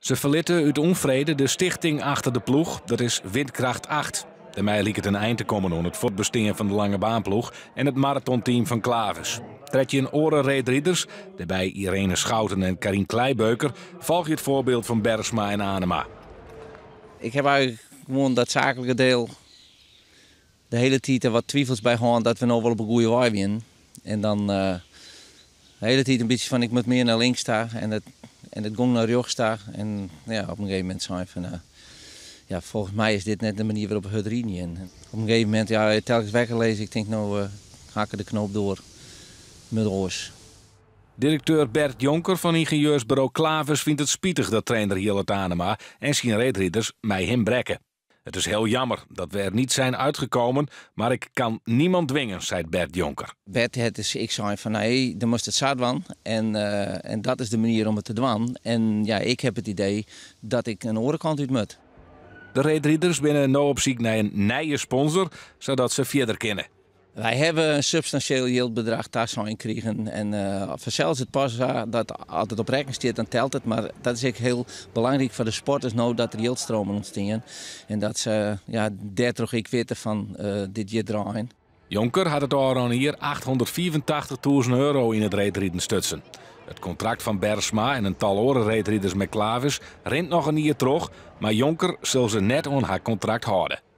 Ze verlitten uit onvrede de stichting achter de ploeg, dat is Windkracht 8. Daarmee liep het een eind te komen aan het voortbestingen van de lange baanploeg en het marathonteam van Klavers. Tred je een oren Ridders, daarbij Irene Schouten en Karin Kleibeuker, volg je het voorbeeld van Bersma en Anema. Ik heb eigenlijk gewoon dat zakelijke deel de hele tijd wat twijfels bij gehad dat we nou wel op een goede wij En dan eh, de hele tijd een beetje van ik moet meer naar links staan en dat en het ging naar Rjochsta. En nou ja, op een gegeven moment zei van, nou, ja, volgens mij is dit net de manier waarop het rini. En op een gegeven moment, ja, telkens weggelezen. Ik denk, nou, uh, eh, haken de knoop door met Roos. Directeur Bert Jonker van ingenieursbureau Klavers vindt het spietig dat trainer Jelle Tanema en zijn mij hem brekken. Het is heel jammer dat we er niet zijn uitgekomen, maar ik kan niemand dwingen, zei Bert Jonker. Bert, het is, ik zei van nee, nou, dan moest het zat En, eh, en dat is de manier om het te dwan. En ja, ik heb het idee dat ik een orenkant uit moet. De reedrieders binnen no op ziek naar een nieuwe sponsor, zodat ze verder kunnen. Wij hebben een substantieel yieldbedrag in gekregen. En uh, zelfs het pas eh, dat altijd op rekening staat, dan telt het. Maar dat is ook heel belangrijk voor de sporters nou dat er yieldstromen ontstaan. En dat ze uh, ja, daar toch ik weten van dit jaar draaien. Jonker had het aan hier 885.000 euro in het reetrieden stutsen. Het contract van Bersma en een tal andere reetrieders met Klavis rent nog een jaar terug, maar Jonker zal ze net aan haar contract houden.